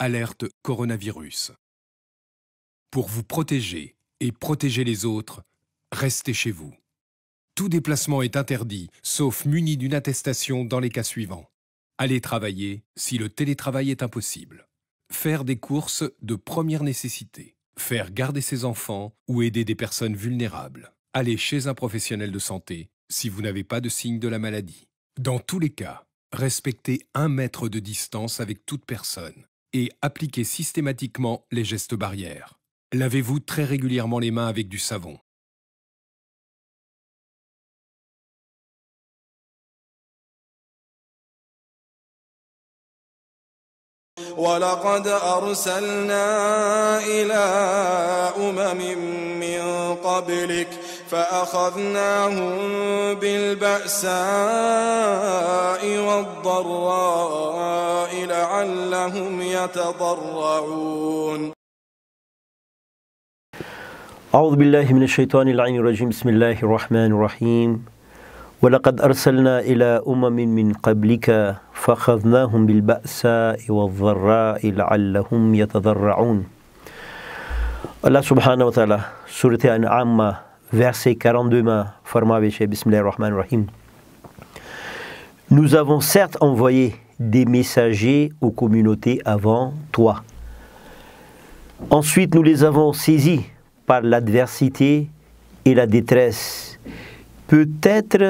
Alerte coronavirus. Pour vous protéger et protéger les autres, restez chez vous. Tout déplacement est interdit, sauf muni d'une attestation dans les cas suivants. Allez travailler si le télétravail est impossible. Faire des courses de première nécessité. Faire garder ses enfants ou aider des personnes vulnérables. Aller chez un professionnel de santé si vous n'avez pas de signe de la maladie. Dans tous les cas, respectez un mètre de distance avec toute personne et appliquez systématiquement les gestes barrières. Lavez-vous très régulièrement les mains avec du savon. فأخذناهم بالبأساء والضراء لعلهم يتضرعون أعوذ بالله من الشيطان العين الرجيم بسم الله الرحمن الرحيم ولقد أرسلنا إلى أمم من قبلك فأخذناهم بالبأساء والضراء لعلهم يتضرعون الله سبحانه وتعالى سورة أنعام verset 42, Nous avons certes envoyé des messagers aux communautés avant toi. Ensuite, nous les avons saisis par l'adversité et la détresse. Peut-être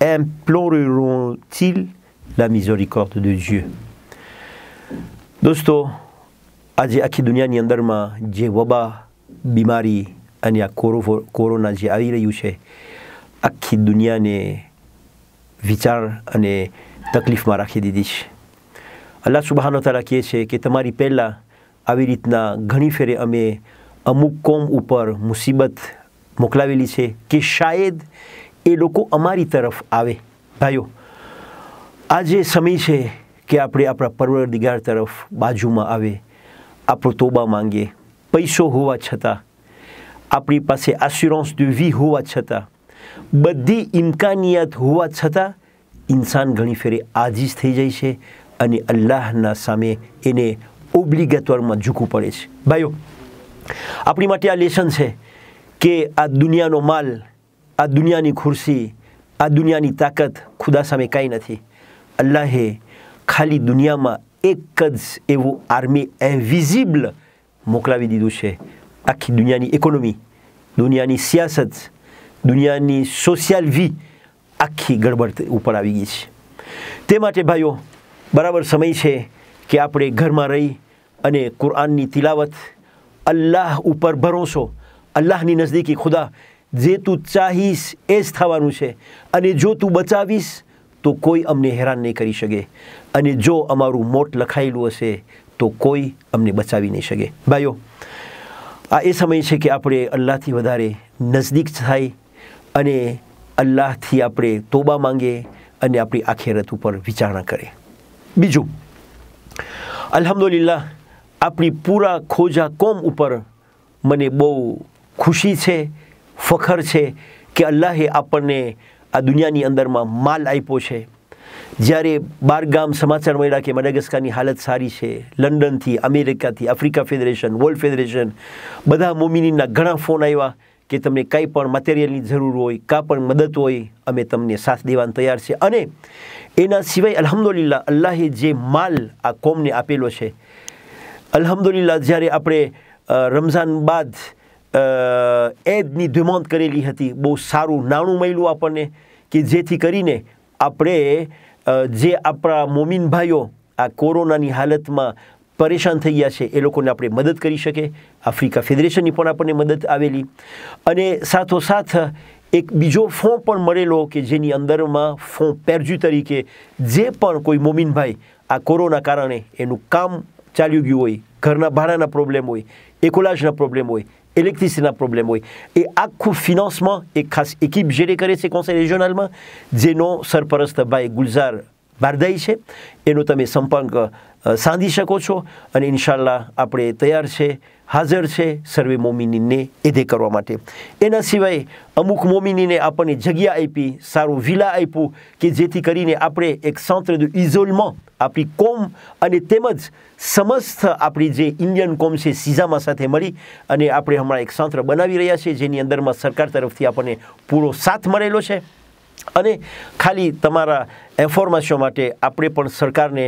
imploreront-ils la miséricorde de Dieu. Dosto, aji akidunia ni waba bimari ani ya corona je a iri yu ce akhi duniya ne વિચાર અને તકલીફમાં રાખી દીધી છે અલ્લાહ સુબહાનો તાલા કહે છે કે તમારી પહેલાં આવી રીતના ઘણી ફેરે અમે અમુક કોમ ઉપર મુસીબત મોકલાવેલી છે કે શાયદ એ લોકો અમારી તરફ આવે ભાઈઓ આ જે સમય છે કે આપણે આપણા દિગાર તરફ બાજુમાં આવે આપણો તોબા માંગીએ પૈસો હોવા છતાં આપણી પાસે આસ્યુરન્સ દેવી હોવા છતાં બધી ઇમ્કાનિયાત હોવા છતાં ઇન્સાન ઘણી ફેરે આજીઝ થઈ જાય છે અને અલ્લાહના સામે એને ઓબ્લિગેટરમાં ઝૂકવું પડે છે ભાઈઓ આપણી માટે આ લેસન છે કે આ દુનિયાનો માલ આ દુનિયાની ખુરશી આ દુનિયાની તાકાત ખુદા સામે કાંઈ નથી અલ્લાહે ખાલી દુનિયામાં એક જ એવું આર્મી ઇન્વિઝિબલ મોકલાવી દીધું છે આખી દુનિયાની ઇકોનોમી દુનિયાની સિયાસત દુનિયાની સોશિયલ વી આખી ગડબડ ઉપર આવી ગઈ છે તે માટે ભાઈઓ બરાબર સમય છે કે આપણે ઘરમાં રહી અને કુરાનની તિલાવત અલ્લાહ ઉપર ભરોસો અલ્લાહની નજદીકી ખુદા જે તું ચાહીશ એ જ થવાનું છે અને જો તું બચાવીશ તો કોઈ અમને હેરાન નહીં કરી શકે અને જો અમારું મોટ લખાયેલું હશે તો કોઈ અમને બચાવી નહીં શકે ભાઈઓ આ એ સમય છે કે આપણે અલ્લાહથી વધારે નજદીક થાય અને અલ્લાહથી આપણે તોબા માંગીએ અને આપણી આખેરત ઉપર વિચારણા કરે બીજું અલ્હમદુલિલ્લાહ આપણી પૂરા ખોજા કોમ ઉપર મને બહુ ખુશી છે ફખર છે કે અલ્લાહે આપણને આ દુનિયાની અંદરમાં માલ આપ્યો છે જ્યારે બારગામ સમાચાર મળ્યા કે મેડાગસ્કારની હાલત સારી છે લંડનથી અમેરિકાથી આફ્રિકા ફેડરેશન વર્લ્ડ ફેડરેશન બધા મોમિનીના ઘણા ફોન આવ્યા કે તમને કંઈ પણ મટીરિયલની જરૂર હોય કાં પણ મદદ હોય અમે તમને સાથ દેવાનું તૈયાર છે અને એના સિવાય અલહમદુલિલ્લા અલ્લાહે જે માલ આ કોમને આપેલો છે અલહમદુલિલ્લા જ્યારે આપણે રમઝાન બાદ એદની ધુમંત કરેલી હતી બહુ સારું નાણું મળ્યું આપણને કે જેથી કરીને આપણે જે આપણા મોમીન ભાઈઓ આ કોરોનાની હાલતમાં પરેશાન થઈ ગયા છે એ લોકોને આપણે મદદ કરી શકે આફ્રિકા ફેડરેશનની પણ આપણને મદદ આવેલી અને સાથોસાથ એક બીજો ફોં પણ મળેલો કે જેની અંદરમાં ફોં પેરજુ તરીકે જે પણ કોઈ મોમીનભાઈ આ કોરોના કારણે એનું કામ ચાલ્યું ગયું હોય ઘરના ભાડાના પ્રોબ્લેમ હોય એકોલાજના પ્રોબ્લેમ હોય ઇલેક્ટ્રિસિટીના પ્રોબ્લેમ હોય એ આખું ફિનાન્સમાં એ ખાસ એકીપ જેને કરે છે કોન્સેલ રિજિયોનલમાં જેનો સરપરસ્ત ભાઈ ગુલઝાર બારદાઈ છે એનો તમે સંપર્ક સાંધી શકો છો અને ઇન્શાલ્લાહ આપણે તૈયાર છે હાજર છે સર્વે મોમિનીને એદે કરવા માટે એના સિવાય અમુક મોમિનીને આપણને જગ્યા આપી સારું વિલા આપ્યું કે જેથી કરીને આપણે એક સાંત્ર ઇઝોલમાં આપણી કોમ અને તેમજ સમસ્ત આપણી જે ઇન્ડિયન કોમ છે સીઝામાં સાથે મળી અને આપણે હમણાં એક સાંત્ર બનાવી રહ્યા છીએ જેની અંદરમાં સરકાર તરફથી આપણને પૂરો સાથ મળેલો છે અને ખાલી તમારા એન્ફોર્મેશન માટે આપણે પણ સરકારને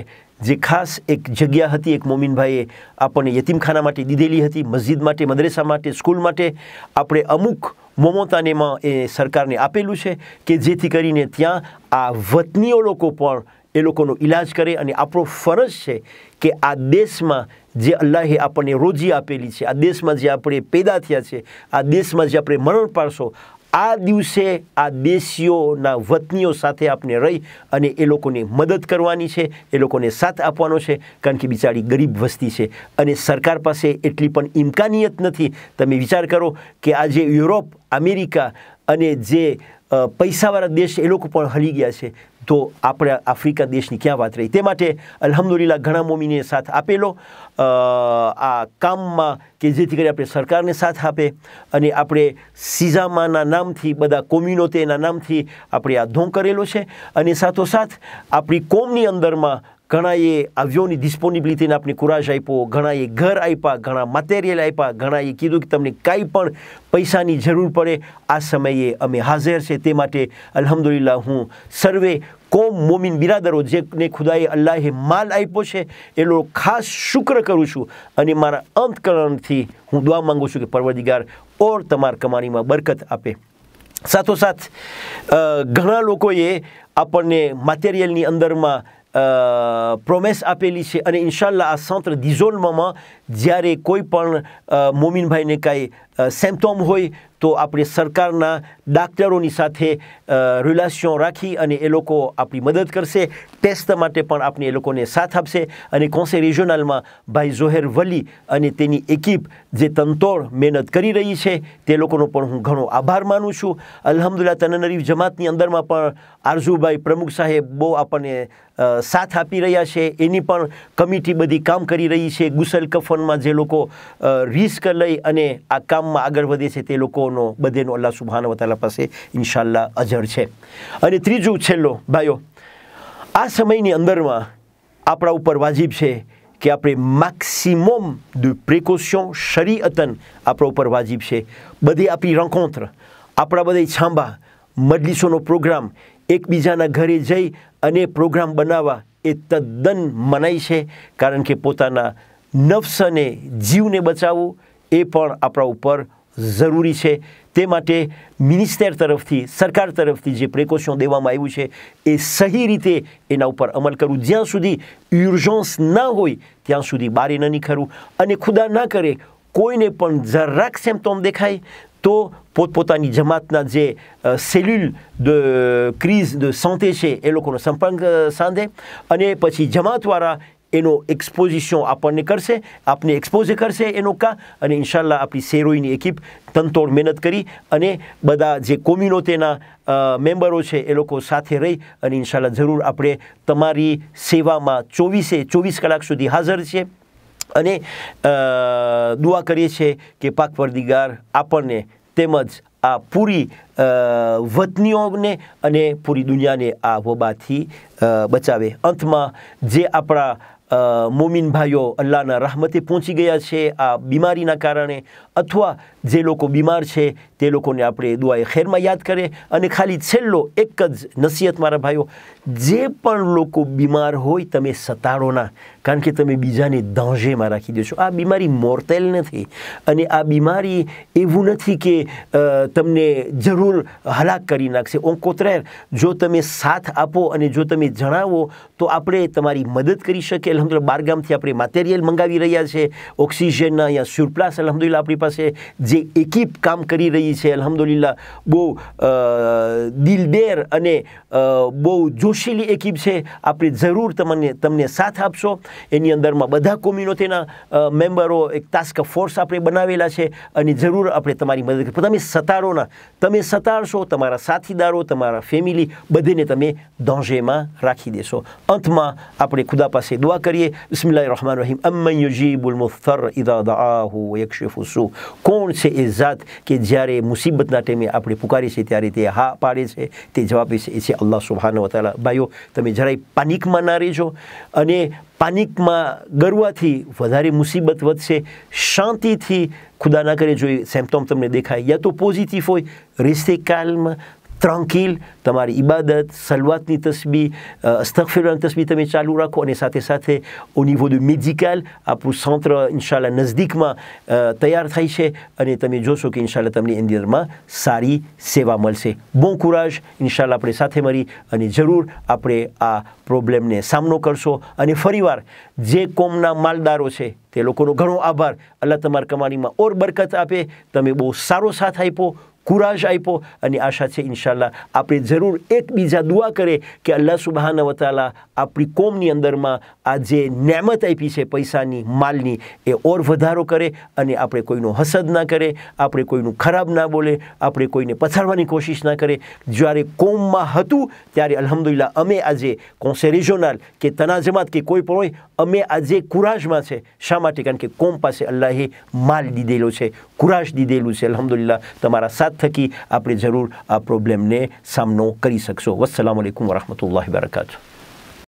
જે ખાસ એક જગ્યા હતી એક મોમીનભાઈએ આપણને યતીમખાના માટે દીધેલી હતી મસ્જિદ માટે મદરેસા માટે સ્કૂલ માટે આપણે અમુક મોમોતાનેમાં એ સરકારને આપેલું છે કે જેથી કરીને ત્યાં આ વતનીઓ લોકો પણ એ લોકોનો ઈલાજ કરે અને આપણો ફરજ છે કે આ દેશમાં જે અલ્લાહે આપણને રોજી આપેલી છે આ દેશમાં જે આપણે પેદા થયા છે આ દેશમાં જે આપણે મરણ પાડશો આ દિવસે આ દેશીઓના વતનીઓ સાથે આપણે રહી અને એ લોકોને મદદ કરવાની છે એ લોકોને સાથ આપવાનો છે કારણ કે બિચારી ગરીબ વસ્તી છે અને સરકાર પાસે એટલી પણ ઇમકાનિયત નથી તમે વિચાર કરો કે આ જે યુરોપ અમેરિકા અને જે પૈસાવાળા દેશ એ લોકો પણ હલી ગયા છે તો આપણે આફ્રિકા દેશની ક્યાં વાત રહી તે માટે અલહમદુલિલ્લા ઘણા મોમીને સાથ આપેલો આ કામમાં કે જેથી કરી આપણે સરકારને સાથ આપે અને આપણે સિઝામાના નામથી બધા કોમ્યુનો તેના નામથી આપણે આ ધોં કરેલો છે અને સાથોસાથ આપણી કોમની અંદરમાં ઘણાએ આવ્યોની ડિસ્પોનિબિલિટીને આપણે કુરાજ આપ્યો ઘણાએ ઘર આપ્યા ઘણા મટેરિયલ આપ્યા ઘણાએ કીધું કે તમને કાંઈ પણ પૈસાની જરૂર પડે આ સમયે અમે હાજર છે તે માટે અલહમદુલિલ્લા હું સર્વે કોમ મોમિન બિરાદરો જેને ખુદાએ અલ્લાહે માલ આપ્યો છે એ લોકો ખાસ શુક્ર કરું છું અને મારા અંતકરણથી હું દુઆ માગું છું કે પરવદિગાર ઓર તમાર કમાણીમાં બરકત આપે સાથોસાથ ઘણા લોકોએ આપણને મટેરિયલની અંદરમાં પ્રોમેસ આપેલી છે અને ઇન્શાલ્લા આ સંત્ર ડિઝોલ્વમાં જ્યારે કોઈ પણ મોમિનભાઈને કાંઈ સેમ્પટોમ હોય તો આપણે સરકારના ડાક્ટરોની સાથે રિલેશન રાખી અને એ લોકો આપણી મદદ કરશે ટેસ્ટ માટે પણ આપણે એ લોકોને સાથ આપશે અને કોન્સે રિજનલમાં ભાઈ ઝોહેર વલી અને તેની એકીપ જે તંતોડ મહેનત કરી રહી છે તે લોકોનો પણ હું ઘણો આભાર માનું છું અલહમદુલ્લા તનનરીફ જમાતની અંદરમાં પણ આરઝુભાઈ પ્રમુખ સાહેબ બહુ આપણને સાથ આપી રહ્યા છે એની પણ કમિટી બધી કામ કરી રહી છે ગુસલ કફનમાં જે લોકો રિસ્ક લઈ અને આ કામમાં આગળ વધે છે તે લોકોનો બધેનો અલ્લાહ સુબહાન વતાલા પાસે ઇન્શાલ્લાહ અજર છે અને ત્રીજું છેલ્લો ભાઈઓ આ સમયની અંદરમાં આપણા ઉપર વાજીબ છે કે આપણે મેક્સિમમ દુ પ્રિકોશન શરીઅતન આપણા ઉપર વાજીબ છે બધી આપણી રંકોંત્ર આપણા બધા છાંબા મજલિસોનો પ્રોગ્રામ એકબીજાના ઘરે જઈ અને પ્રોગ્રામ બનાવવા એ તદ્દન મનાય છે કારણ કે પોતાના નફ્સ અને જીવને બચાવવું એ પણ આપણા ઉપર જરૂરી છે તે માટે મિનિસ્ટર તરફથી સરકાર તરફથી જે પ્રિકોશન દેવામાં આવ્યું છે એ સહી રીતે એના ઉપર અમલ કરવું જ્યાં સુધી યુર્જન્સ ના હોય ત્યાં સુધી બારે ન નીકળવું અને ખુદા ના કરે કોઈને પણ જરાક સેમ્પટોમ દેખાય તો પોતપોતાની જમાતના જે સેલ્યુલ ક્રીઝ સાંધે છે એ લોકોનો સંપર્ક સાંધે અને પછી જમાતવાળા એનો એક્સપોઝિશન આપણને કરશે આપને એક્સપોઝ કરશે એનો કા અને ઇન્શાલ્લાહ આપણી સેરોઈની એકીપ તનતોડ મહેનત કરી અને બધા જે કોમ્યુનો તેના મેમ્બરો છે એ લોકો સાથે રહી અને ઇન્શાલ્લાહ જરૂર આપણે તમારી સેવામાં ચોવીસે ચોવીસ કલાક સુધી હાજર છીએ અને દુઆ કરીએ છીએ કે પાક પરદિગાર આપણને તેમજ આ પૂરી વતનીઓને અને પૂરી દુનિયાને આ વબાથી બચાવે અંતમાં જે આપણા મોમિન ભાઈઓ અલ્લાહના રહમતે પહોંચી ગયા છે આ બીમારીના કારણે અથવા جیمر اپنے دعائے خیر میں یاد کریں خالی چلو ایک جسیحت مرا بھائی ہو جی بیم ہوئے تم ستاڑوں کار کے تم بجا نے دہجے میں رکھی دوں آ بیماری مورتےل آ بری کہ تم نے جر ہلاک کرکے اور کوترا جو تمہیں ساتھ آپ اور جو تمہیں جنو تو اپنے مدد کر سکے الحمد للہ بار گام اپنے مٹیریل منگای رہے اکسجن یا سوپلاس الحمد اللہ اپنی پاس જે એકીપ કામ કરી રહી છે અલહમદુલિલ્લા બહુ દિલબેર અને બહુ જોશીલી એકીપ છે આપણે જરૂર તમને તમને સાથ આપશો એની અંદરમાં બધા તેના મેમ્બરો એક ટાસ્ક ફોર્સ આપણે બનાવેલા છે અને જરૂર આપણે તમારી મદદ કરી તમે સતારોના તમે સતારશો તમારા સાથીદારો તમારા ફેમિલી બધેને તમે દોંજેમાં રાખી દેશો અંતમાં આપણે ખુદા પાસે દુઆ કરીએ બિસ્મિલ્લાહ રહમાન રહીમ અમ્મન યુજીબુલ મુફ્તર ઇદા દઆહુ યકશિફુ સુ કોણ છે એ જાત કે જ્યારે મુસીબતના ટાઈમે આપણે પુકારી છે ત્યારે તે હા પાડે છે તે જવાબ છે એ છે અલ્લાહ સુબહાન વતાલા ભાઈઓ તમે જરાય પાનિકમાં ના રહેજો અને પાનિકમાં ગરવાથી વધારે મુસીબત વધશે શાંતિથી ખુદા ના કરે જોઈએ સેમ્પટોમ તમને દેખાય યા તો પોઝિટિવ હોય રિસ્તે કાલમાં ત્રાંકીલ તમારી ઈબાદત સલવાતની તસ્બી અસ્તફિરની તસ્બી તમે ચાલુ રાખો અને સાથે સાથે ઓ નિવો દ આપણું સેન્ટર ઇન્શાલ્લા નજદીકમાં તૈયાર થાય છે અને તમે જોશો કે ઇન્શાલ્લા તમને એન્ડિયરમાં સારી સેવા મળશે બોન કુરાજ ઇન્શાલ્લા આપણે સાથે મળી અને જરૂર આપણે આ પ્રોબ્લેમને સામનો કરશો અને ફરીવાર જે કોમના માલદારો છે તે લોકોનો ઘણો આભાર અલ્લાહ તમારા કમાણીમાં ઓર બરકત આપે તમે બહુ સારો સાથ આપ્યો કુરાશ આપ્યો અને આશા છે ઇન્શાલ્લાહ આપણે જરૂર એકબીજા દુઆ કરે કે અલ્લાહ સુબહાન વતાલા આપણી કોમની અંદરમાં આ જે નેમત આપી છે પૈસાની માલની એ ઓર વધારો કરે અને આપણે કોઈનો હસદ ના કરે આપણે કોઈનું ખરાબ ના બોલે આપણે કોઈને પછાડવાની કોશિશ ના કરે જ્યારે કોમમાં હતું ત્યારે અલહમદુલિલ્લા અમે આજે કોન્સેરિઝોનાલ કે તનાજમાત કે કોઈ પણ હોય અમે આજે કુરાજમાં છે શા માટે કારણ કે કોમ પાસે અલ્લાહે માલ દીધેલો છે કુરાશ દીધેલું છે અલહમદુલિલ્લા તમારા સાથ થકી આપણે જરૂર આ પ્રોબ્લેમને સામનો કરી શકશો વસલામ અલેકુમ વરહમતુલ્લાહ બરકાતું